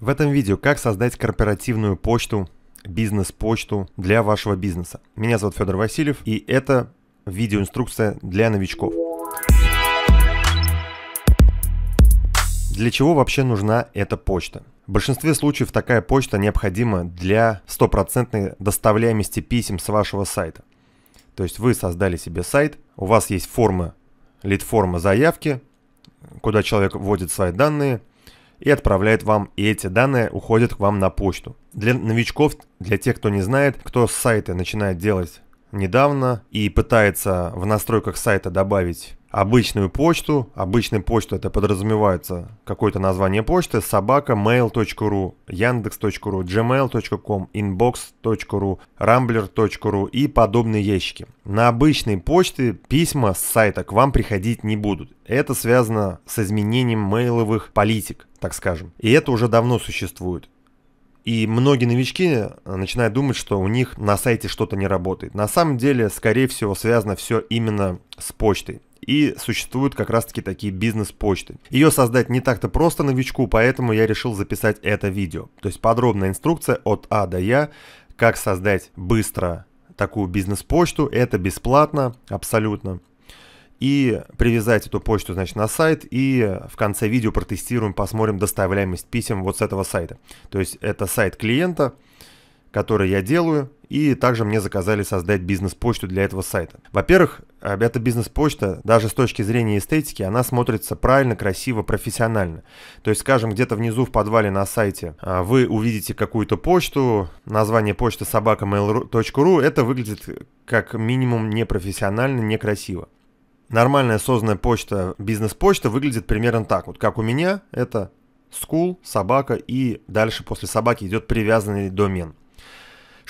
В этом видео как создать корпоративную почту, бизнес-почту для вашего бизнеса. Меня зовут Федор Васильев и это видеоинструкция для новичков. Для чего вообще нужна эта почта? В большинстве случаев такая почта необходима для стопроцентной доставляемости писем с вашего сайта. То есть вы создали себе сайт, у вас есть форма, лид-форма заявки, куда человек вводит свои данные – и отправляет вам, и эти данные уходят к вам на почту. Для новичков, для тех, кто не знает, кто сайты начинает делать недавно и пытается в настройках сайта добавить обычную почту. обычной почта это подразумевается какое-то название почты собака mail.ru, yandex.ru, gmail.com, inbox.ru, rambler.ru и подобные ящики. На обычной почте письма с сайта к вам приходить не будут. Это связано с изменением мейловых политик, так скажем. И это уже давно существует. И многие новички начинают думать, что у них на сайте что-то не работает. На самом деле, скорее всего, связано все именно с почтой и существуют как раз таки такие бизнес-почты. Ее создать не так-то просто новичку, поэтому я решил записать это видео. То есть подробная инструкция от А до Я, как создать быстро такую бизнес-почту. Это бесплатно, абсолютно. И привязать эту почту, значит, на сайт. И в конце видео протестируем, посмотрим доставляемость писем вот с этого сайта. То есть это сайт клиента, которые я делаю, и также мне заказали создать бизнес-почту для этого сайта. Во-первых, э, эта бизнес-почта, даже с точки зрения эстетики, она смотрится правильно, красиво, профессионально. То есть, скажем, где-то внизу в подвале на сайте э, вы увидите какую-то почту, название почты собакамейл.ру, это выглядит как минимум непрофессионально, некрасиво. Нормальная созданная почта, бизнес-почта выглядит примерно так. Вот как у меня, это school, собака и дальше после собаки идет привязанный домен.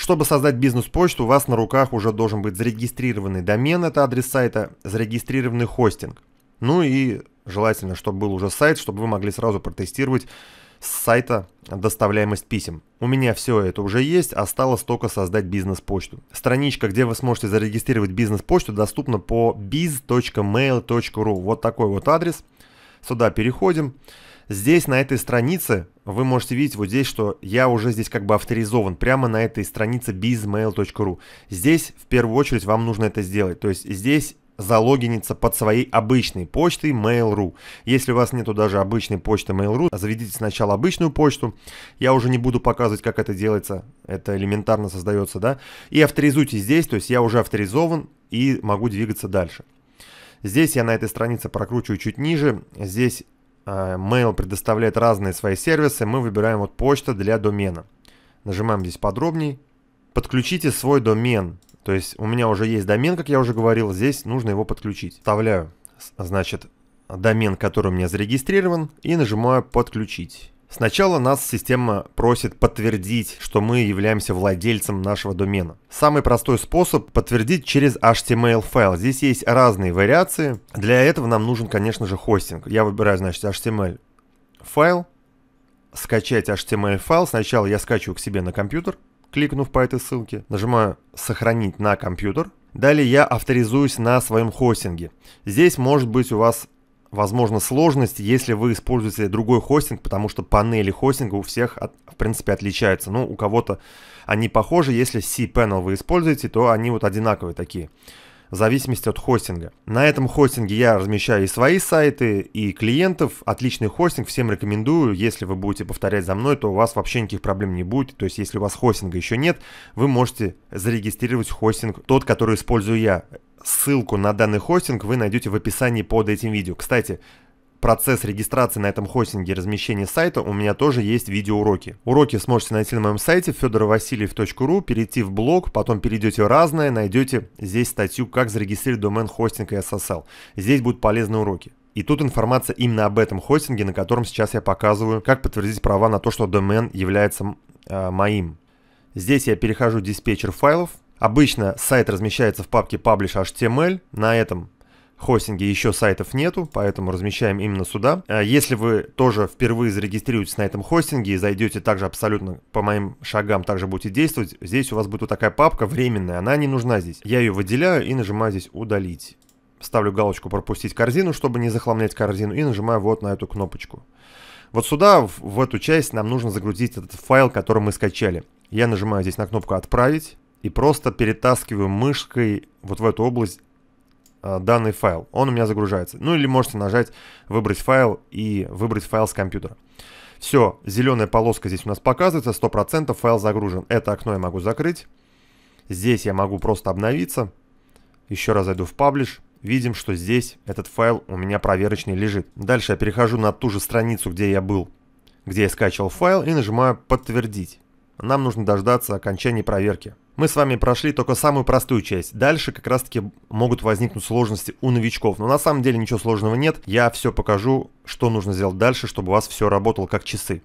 Чтобы создать бизнес-почту, у вас на руках уже должен быть зарегистрированный домен, это адрес сайта, зарегистрированный хостинг. Ну и желательно, чтобы был уже сайт, чтобы вы могли сразу протестировать с сайта доставляемость писем. У меня все это уже есть, осталось только создать бизнес-почту. Страничка, где вы сможете зарегистрировать бизнес-почту, доступна по biz.mail.ru. Вот такой вот адрес. Сюда переходим. Переходим. Здесь, на этой странице, вы можете видеть вот здесь, что я уже здесь как бы авторизован, прямо на этой странице bizmail.ru. Здесь, в первую очередь, вам нужно это сделать. То есть здесь залогиниться под своей обычной почтой Mail.ru. Если у вас нету даже обычной почты Mail.ru, заведите сначала обычную почту. Я уже не буду показывать, как это делается. Это элементарно создается, да? И авторизуйте здесь, то есть я уже авторизован и могу двигаться дальше. Здесь я на этой странице прокручиваю чуть ниже. Здесь Э, mail предоставляет разные свои сервисы. Мы выбираем вот почта для домена. Нажимаем здесь подробней. Подключите свой домен. То есть у меня уже есть домен, как я уже говорил. Здесь нужно его подключить. Вставляю, значит, домен, который у меня зарегистрирован. И нажимаю подключить. Сначала нас система просит подтвердить, что мы являемся владельцем нашего домена. Самый простой способ подтвердить через HTML файл. Здесь есть разные вариации. Для этого нам нужен, конечно же, хостинг. Я выбираю, значит, HTML файл. Скачать HTML файл. Сначала я скачиваю к себе на компьютер, кликнув по этой ссылке. Нажимаю «Сохранить на компьютер». Далее я авторизуюсь на своем хостинге. Здесь может быть у вас возможно, сложность, если вы используете другой хостинг, потому что панели хостинга у всех, от, в принципе, отличаются. Ну, у кого-то они похожи, если cPanel вы используете, то они вот одинаковые такие в зависимости от хостинга. На этом хостинге я размещаю и свои сайты, и клиентов. Отличный хостинг, всем рекомендую. Если вы будете повторять за мной, то у вас вообще никаких проблем не будет. То есть, если у вас хостинга еще нет, вы можете зарегистрировать хостинг, тот, который использую я. Ссылку на данный хостинг вы найдете в описании под этим видео. Кстати, процесс регистрации на этом хостинге и размещения сайта у меня тоже есть видеоуроки. Уроки сможете найти на моем сайте fedorovasильев.ru, перейти в блог, потом перейдете разное, найдете здесь статью «Как зарегистрировать домен хостинг и SSL». Здесь будут полезные уроки. И тут информация именно об этом хостинге, на котором сейчас я показываю, как подтвердить права на то, что домен является э, моим. Здесь я перехожу в диспетчер файлов. Обычно сайт размещается в папке publish.html. Эм на этом хостинге еще сайтов нету, поэтому размещаем именно сюда. Э, если вы тоже впервые зарегистрируетесь на этом хостинге и зайдете также абсолютно по моим шагам, также будете действовать, здесь у вас будет вот такая папка временная, она не нужна здесь. Я ее выделяю и нажимаю здесь «Удалить». Ставлю галочку «Пропустить корзину», чтобы не захламлять корзину, и нажимаю вот на эту кнопочку. Вот сюда, в, в эту часть, нам нужно загрузить этот файл, который мы скачали. Я нажимаю здесь на кнопку «Отправить» и просто перетаскиваю мышкой вот в эту область Э, данный файл. Он у меня загружается. Ну или можете нажать «Выбрать файл» и «Выбрать файл с компьютера». Все, зеленая полоска здесь у нас показывается, 100% файл загружен. Это окно я могу закрыть. Здесь я могу просто обновиться. Еще раз зайду в «Паблиш». Видим, что здесь этот файл у меня проверочный лежит. Дальше я перехожу на ту же страницу, где я был, где я скачивал файл, и нажимаю «Подтвердить». Нам нужно дождаться окончания проверки. Мы с вами прошли только самую простую часть. Дальше как раз таки могут возникнуть сложности у новичков. Но на самом деле ничего сложного нет. Я все покажу, что нужно сделать дальше, чтобы у вас все работало как часы.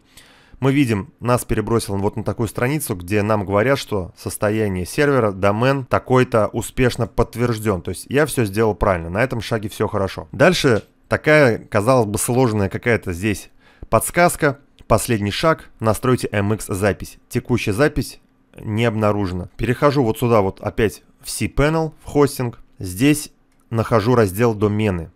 Мы видим, нас перебросило вот на такую страницу, где нам говорят, что состояние сервера, домен такой-то успешно подтвержден. То есть я все сделал правильно, на этом шаге все хорошо. Дальше такая, казалось бы, сложная какая-то здесь подсказка. Последний шаг – настройте MX-запись. Текущая запись не обнаружено. Перехожу вот сюда вот опять в cPanel, в хостинг. Здесь нахожу раздел домены.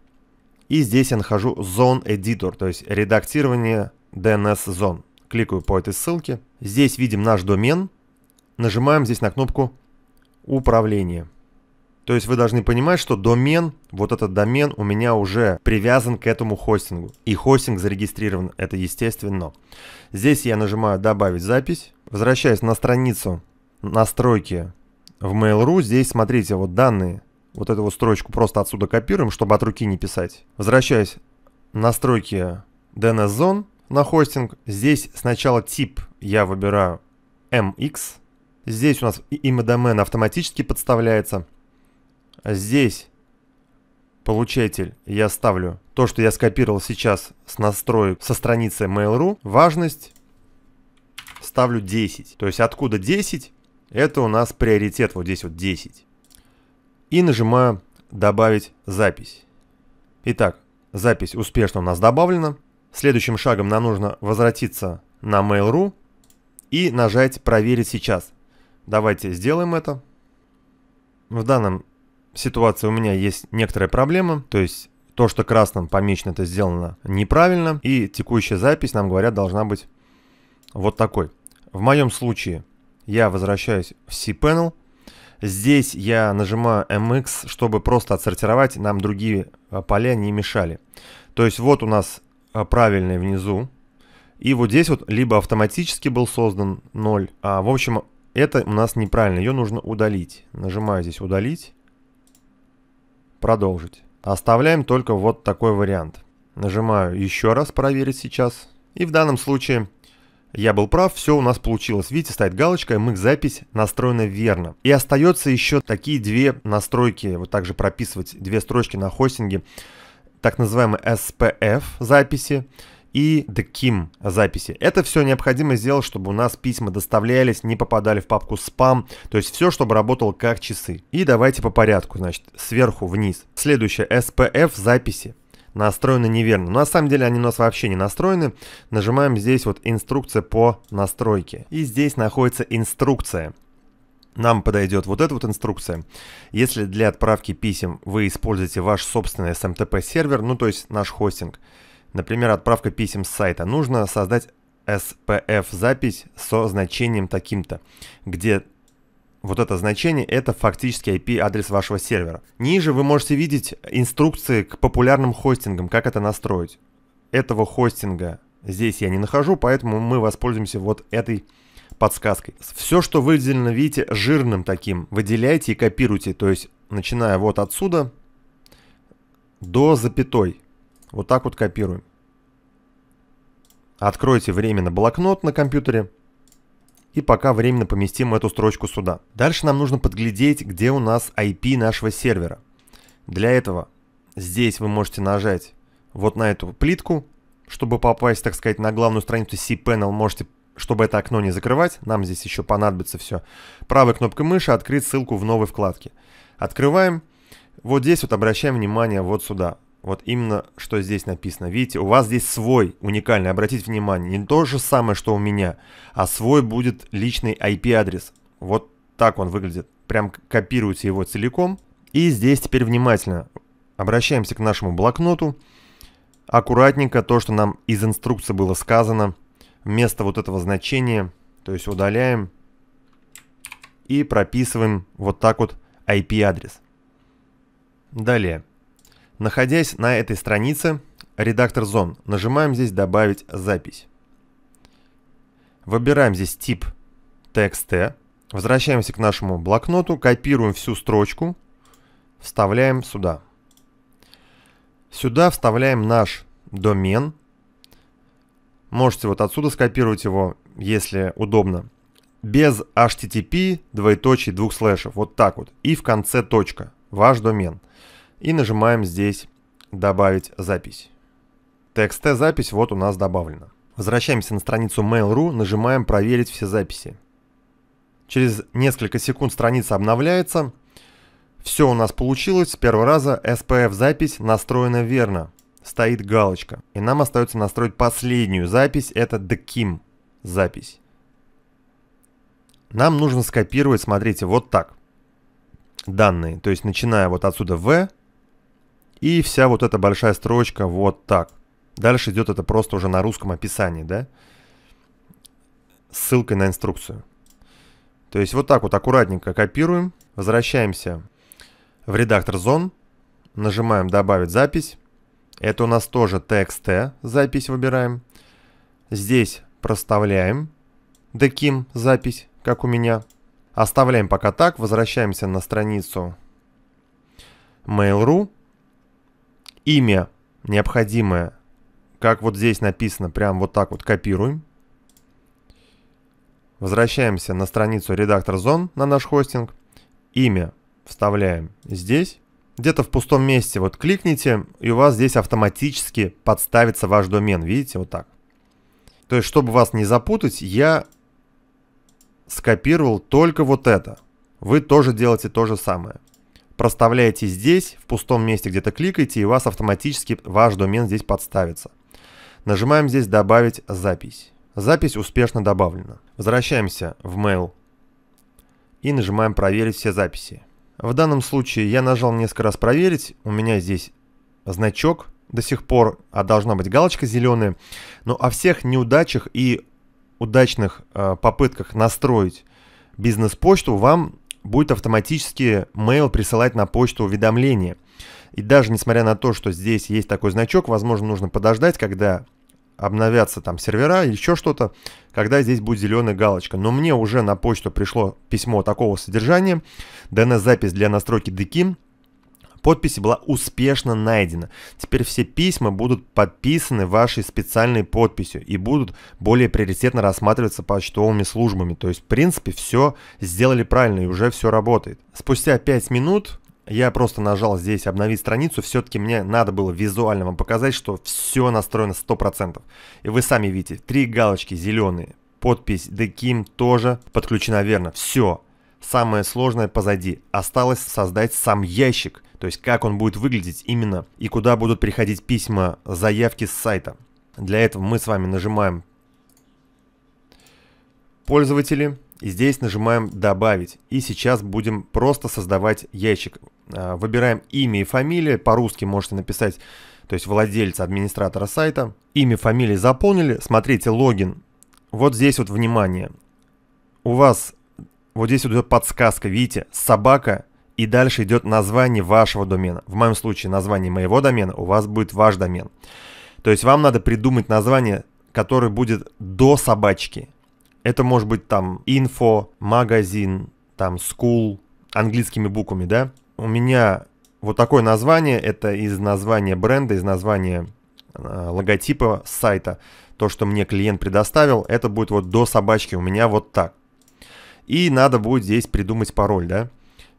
И здесь я нахожу Zone Editor, то есть редактирование DNS зон. Кликаю по этой ссылке. Здесь видим наш домен. Нажимаем здесь на кнопку «Управление». То есть вы должны понимать, что домен, вот этот домен у меня уже привязан к этому хостингу. И хостинг зарегистрирован, это естественно. Здесь я нажимаю «Добавить запись». возвращаясь на страницу настройки в Mail.ru. Здесь, смотрите, вот данные. Вот эту вот строчку просто отсюда копируем, чтобы от руки не писать. Возвращаясь настройки dns Zone на хостинг. Здесь сначала тип я выбираю MX. Здесь у нас имя домена автоматически подставляется. А здесь получатель я ставлю то, что я скопировал сейчас с настроек со страницы Mail.ru. Важность ставлю 10. То есть откуда 10? Это у нас приоритет вот здесь вот 10. И нажимаю «Добавить запись». Итак, запись успешно у нас добавлена. Следующим шагом нам нужно возвратиться на Mail.ru и нажать «Проверить сейчас». Давайте сделаем это. В данном ситуации у меня есть некоторая проблема, то есть то, что красным помечено, это сделано неправильно, и текущая запись, нам говорят, должна быть вот такой. В моем случае я возвращаюсь в cPanel, здесь я нажимаю MX, чтобы просто отсортировать, нам другие э, поля не мешали. То есть вот у нас э, правильный внизу, и вот здесь вот либо автоматически был создан 0, а в общем это у нас неправильно, ее нужно удалить. Нажимаю здесь удалить. Продолжить. Оставляем только вот такой вариант. Нажимаю еще раз проверить сейчас. И в данном случае я был прав, все у нас получилось. Видите, стоит галочка, MX-запись настроена верно. И остается еще такие две настройки, вот также прописывать две строчки на хостинге, так называемые SPF записи и The Kim записи. Это все необходимо сделать, чтобы у нас письма доставлялись, не попадали в папку спам, то есть все, чтобы работало как часы. И давайте по порядку, значит, сверху вниз. Следующее, SPF записи настроены неверно. Но ну, на самом деле они у нас вообще не настроены. Нажимаем здесь вот инструкция по настройке. И здесь находится инструкция. Нам подойдет вот эта вот инструкция. Если для отправки писем вы используете ваш собственный SMTP эм сервер, ну то есть наш хостинг, Например, отправка писем с сайта. Нужно создать SPF-запись со значением таким-то, где вот это значение – это фактически IP-адрес вашего сервера. Ниже вы можете видеть инструкции к популярным хостингам, как это настроить. Этого хостинга здесь я не нахожу, поэтому мы воспользуемся вот этой подсказкой. Все, что выделено, видите, жирным таким, выделяйте и копируйте, то есть начиная вот отсюда до запятой. Вот так вот копируем. Откройте временно блокнот на компьютере. И пока временно поместим эту строчку сюда. Дальше нам нужно подглядеть, где у нас IP нашего сервера. Для этого здесь вы можете нажать вот на эту плитку, чтобы попасть, так сказать, на главную страницу cPanel, можете, чтобы это окно не закрывать, нам здесь еще понадобится все, правой кнопкой мыши открыть ссылку в новой вкладке. Открываем. Вот здесь вот обращаем внимание вот сюда. Вот именно, что здесь написано. Видите, у вас здесь свой уникальный. Обратите внимание, не то же самое, что у меня, а свой будет личный IP-адрес. Вот так он выглядит. Прям копируйте его целиком. И здесь теперь внимательно обращаемся к нашему блокноту. Аккуратненько то, что нам из инструкции было сказано. Вместо вот этого значения, то есть удаляем и прописываем вот так вот IP-адрес. Далее. Находясь на этой странице, редактор зон, нажимаем здесь «Добавить запись». Выбираем здесь тип TXT, возвращаемся к нашему блокноту, копируем всю строчку, вставляем сюда. Сюда вставляем наш домен. Можете вот отсюда скопировать его, если удобно. Без http, двоеточий, двух слэшев. Вот так вот. И в конце точка. Ваш домен. Домен и нажимаем здесь «Добавить запись». TXT-запись вот у нас добавлена. Возвращаемся на страницу Mail.ru, нажимаем «Проверить все записи». Через несколько секунд страница обновляется. Все у нас получилось. С первого раза SPF-запись настроена верно. Стоит галочка. И нам остается настроить последнюю запись. Это The Kim запись. Нам нужно скопировать, смотрите, вот так. Данные. То есть начиная вот отсюда V, и вся вот эта большая строчка вот так. Дальше идет это просто уже на русском описании, да? ссылкой на инструкцию. То есть вот так вот аккуратненько копируем. Возвращаемся в редактор зон. Нажимаем «Добавить запись». Это у нас тоже txt запись выбираем. Здесь проставляем DKIM запись, как у меня. Оставляем пока так. Возвращаемся на страницу Mail.ru имя необходимое, как вот здесь написано, прям вот так вот копируем. Возвращаемся на страницу редактор зон на наш хостинг. Имя вставляем здесь. Где-то в пустом месте вот кликните, и у вас здесь автоматически подставится ваш домен. Видите, вот так. То есть, чтобы вас не запутать, я скопировал только вот это. Вы тоже делаете то же самое проставляете здесь, в пустом месте где-то кликаете, и у вас автоматически ваш домен здесь подставится. Нажимаем здесь «Добавить запись». Запись успешно добавлена. Возвращаемся в Mail и нажимаем «Проверить все записи». В данном случае я нажал несколько раз «Проверить», у меня здесь значок до сих пор, а должна быть галочка зеленая. Но о всех неудачах и удачных э, попытках настроить бизнес-почту вам будет автоматически mail присылать на почту уведомление. И даже несмотря на то, что здесь есть такой значок, возможно, нужно подождать, когда обновятся там сервера или еще что-то, когда здесь будет зеленая галочка. Но мне уже на почту пришло письмо такого содержания, DNS запись для настройки DKIM. Подпись была успешно найдена. Теперь все письма будут подписаны вашей специальной подписью и будут более приоритетно рассматриваться почтовыми службами. То есть, в принципе, все сделали правильно и уже все работает. Спустя 5 минут я просто нажал здесь обновить страницу, все-таки мне надо было визуально вам показать, что все настроено 100%. И вы сами видите, три галочки зеленые, подпись The Kim тоже подключена верно, все. Самое сложное позади, осталось создать сам ящик то есть как он будет выглядеть именно и куда будут приходить письма, заявки с сайта. Для этого мы с вами нажимаем «Пользователи», и здесь нажимаем «Добавить». И сейчас будем просто создавать ящик. А, выбираем имя и фамилия, по-русски можете написать, то есть владельца, администратора сайта. Имя, фамилия заполнили, смотрите логин. Вот здесь вот внимание. У вас вот здесь вот подсказка, видите, собака и дальше идет название вашего домена. В моем случае название моего домена, у вас будет ваш домен. То есть вам надо придумать название, которое будет до собачки. Это может быть там info, магазин, там school, английскими буквами, да? У меня вот такое название, это из названия бренда, из названия э, логотипа сайта. То, что мне клиент предоставил, это будет вот до собачки у меня вот так. И надо будет здесь придумать пароль, да?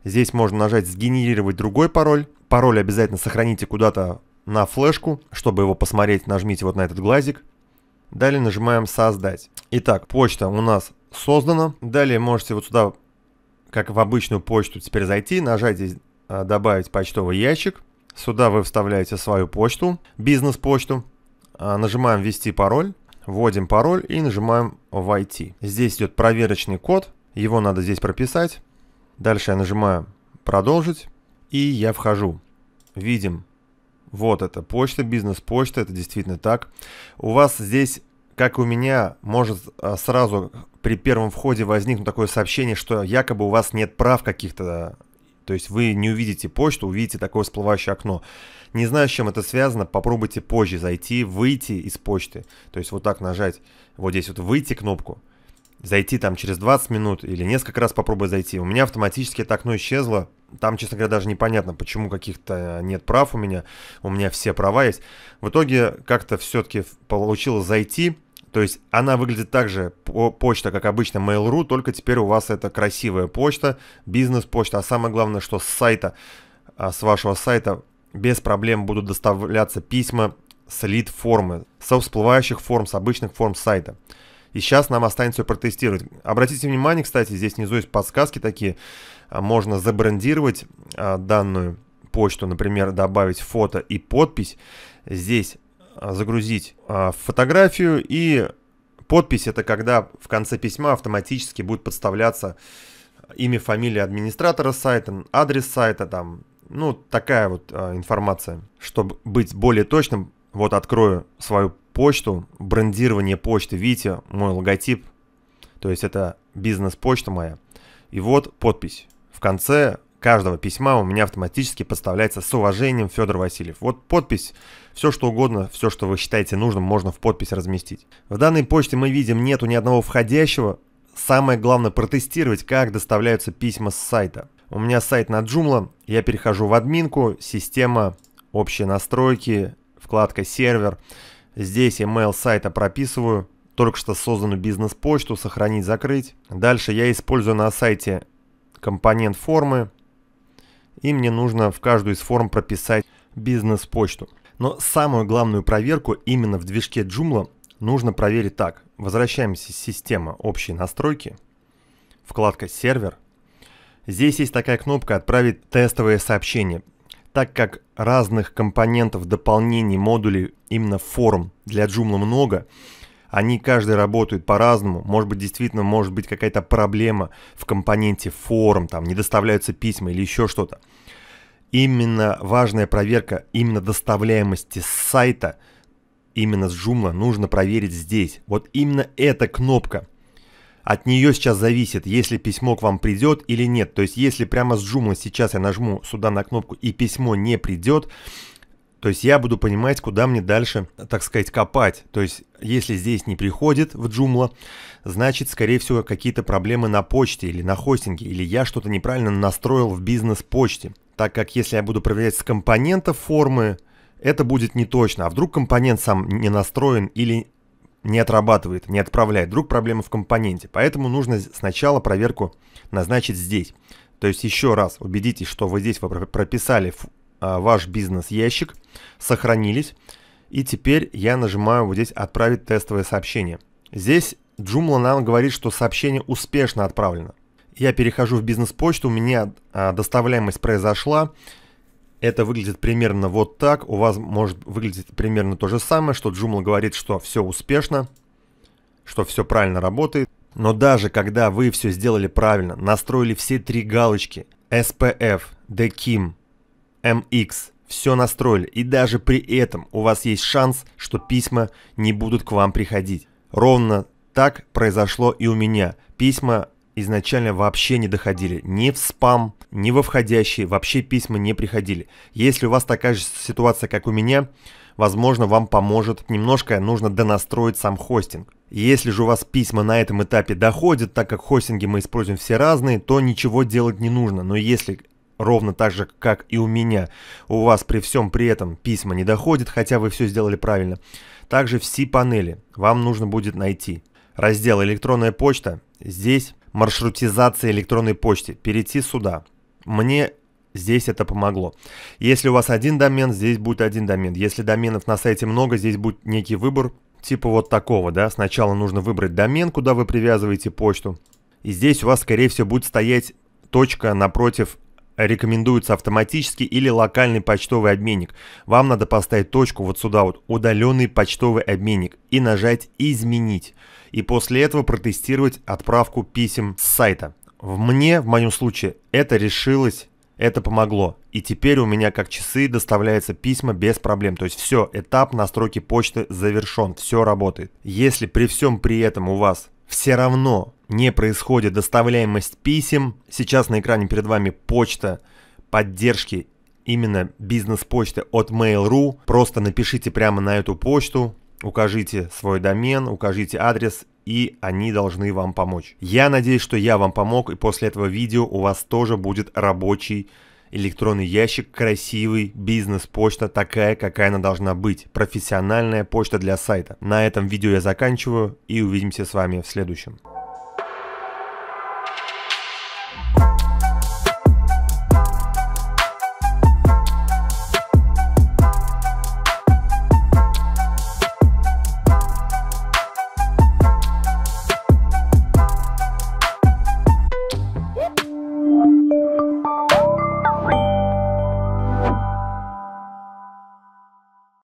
Здесь можно нажать «Сгенерировать другой пароль». Пароль обязательно сохраните куда-то на флешку. Чтобы его посмотреть, нажмите вот на этот глазик. Далее нажимаем «Создать». Итак, почта у нас создана. Далее можете вот сюда, как в обычную почту, теперь зайти, нажать здесь а, «Добавить почтовый ящик». Сюда вы вставляете свою почту, бизнес-почту. А, нажимаем «Ввести пароль». Вводим пароль и нажимаем «Войти». Здесь идет проверочный код. Его надо здесь прописать. Дальше я нажимаю «Продолжить» и я вхожу. Видим. Вот это почта, бизнес-почта, это действительно так. У вас здесь, как и у меня, может а, сразу при первом входе возникнуть такое сообщение, что якобы у вас нет прав каких-то то есть вы не увидите почту, увидите такое всплывающее окно. Не знаю, с чем это связано, попробуйте позже зайти, выйти из почты. То есть вот так нажать, вот здесь вот выйти кнопку зайти там через 20 минут или несколько раз попробуй зайти. У меня автоматически это окно исчезло. Там, честно говоря, даже непонятно, почему каких-то нет прав у меня. У меня все права есть. В итоге как-то все-таки получилось зайти. То есть она выглядит так же, почта, как обычно, Mail.ru, только теперь у вас это красивая почта, бизнес-почта. А самое главное, что с сайта, а, с вашего сайта без проблем будут доставляться письма с лид-формы, со всплывающих форм, с обычных форм сайта. И сейчас нам останется протестировать. Обратите внимание, кстати, здесь внизу есть подсказки такие. А, можно забрендировать а, данную почту, например, добавить фото и подпись. Здесь а, загрузить фотографию и подпись это когда в конце письма автоматически будет подставляться имя, фамилия администратора сайта, адрес сайта, там, ну, такая вот а, информация. Чтобы быть более точным, вот открою свою почту, брендирование почты. Видите, мой логотип, то есть это бизнес-почта моя. И вот подпись. В конце каждого письма у меня автоматически подставляется с уважением Федор Васильев. Вот подпись, все что угодно, все что вы считаете нужным, можно в подпись разместить. В данной почте мы видим нету ни одного входящего. Самое главное протестировать, как доставляются письма с сайта. У меня сайт на Joomla, я перехожу в админку, система, общие настройки, вкладка сервер. Здесь email сайта прописываю, только что созданную бизнес-почту, сохранить, закрыть. Дальше я использую на сайте компонент формы, и мне нужно в каждую из форм прописать бизнес-почту. Но самую главную проверку именно в движке Joomla нужно проверить так. Возвращаемся в систему, общие настройки, вкладка сервер. Здесь есть такая кнопка «Отправить тестовое сообщение». Так как разных компонентов дополнений модулей именно форм для Joomla много, они каждый работают по-разному. Может быть, действительно может быть какая-то проблема в компоненте форм, там не доставляются письма или еще что-то. Именно важная проверка именно доставляемости с сайта, именно с Joomla, нужно проверить здесь. Вот именно эта кнопка – от нее сейчас зависит, если письмо к вам придет или нет. То есть если прямо с джума сейчас я нажму сюда на кнопку и письмо не придет, то есть я буду понимать, куда мне дальше, так сказать, копать. То есть если здесь не приходит в Joomla, значит, скорее всего, какие-то проблемы на почте или на хостинге, или я что-то неправильно настроил в бизнес-почте. Так как если я буду проверять с компонентов формы, это будет не точно. А вдруг компонент сам не настроен или не отрабатывает, не отправляет. Вдруг проблема в компоненте. Поэтому нужно сначала проверку назначить здесь. То есть еще раз убедитесь, что вы здесь прописали а, ваш бизнес-ящик, сохранились. И теперь я нажимаю вот здесь «Отправить тестовое сообщение». Здесь Joomla нам говорит, что сообщение успешно отправлено. Я перехожу в бизнес-почту, у меня а, доставляемость произошла, это выглядит примерно вот так. У вас может выглядеть примерно то же самое, что Joomla говорит, что все успешно, что все правильно работает. Но даже когда вы все сделали правильно, настроили все три галочки SPF, DKIM, MX, все настроили, и даже при этом у вас есть шанс, что письма не будут к вам приходить. Ровно так произошло и у меня. Письма изначально вообще не доходили. Ни в спам, ни во входящие, вообще письма не приходили. Если у вас такая же ситуация, как у меня, возможно, вам поможет. Немножко нужно донастроить сам хостинг. Если же у вас письма на этом этапе доходят, так как хостинги мы используем все разные, то ничего делать не нужно. Но если ровно так же, как и у меня, у вас при всем при этом письма не доходят, хотя вы все сделали правильно, также все панели вам нужно будет найти раздел «Электронная почта». Здесь маршрутизации электронной почты, перейти сюда. Мне здесь это помогло. Если у вас один домен, здесь будет один домен. Если доменов на сайте много, здесь будет некий выбор, типа вот такого, да. Сначала нужно выбрать домен, куда вы привязываете почту. И здесь у вас, скорее всего, будет стоять точка напротив рекомендуется автоматический или локальный почтовый обменник. Вам надо поставить точку вот сюда вот, удаленный почтовый обменник и нажать «Изменить». И после этого протестировать отправку писем с сайта. В мне, в моем случае, это решилось это помогло. И теперь у меня как часы доставляются письма без проблем. То есть все, этап настройки почты завершен, все работает. Если при всем при этом у вас все равно не происходит доставляемость писем. Сейчас на экране перед вами почта поддержки именно бизнес-почты от Mail.ru. Просто напишите прямо на эту почту, укажите свой домен, укажите адрес и они должны вам помочь. Я надеюсь, что я вам помог, и после этого видео у вас тоже будет рабочий электронный ящик, красивый, бизнес-почта такая, какая она должна быть, профессиональная почта для сайта. На этом видео я заканчиваю и увидимся с вами в следующем.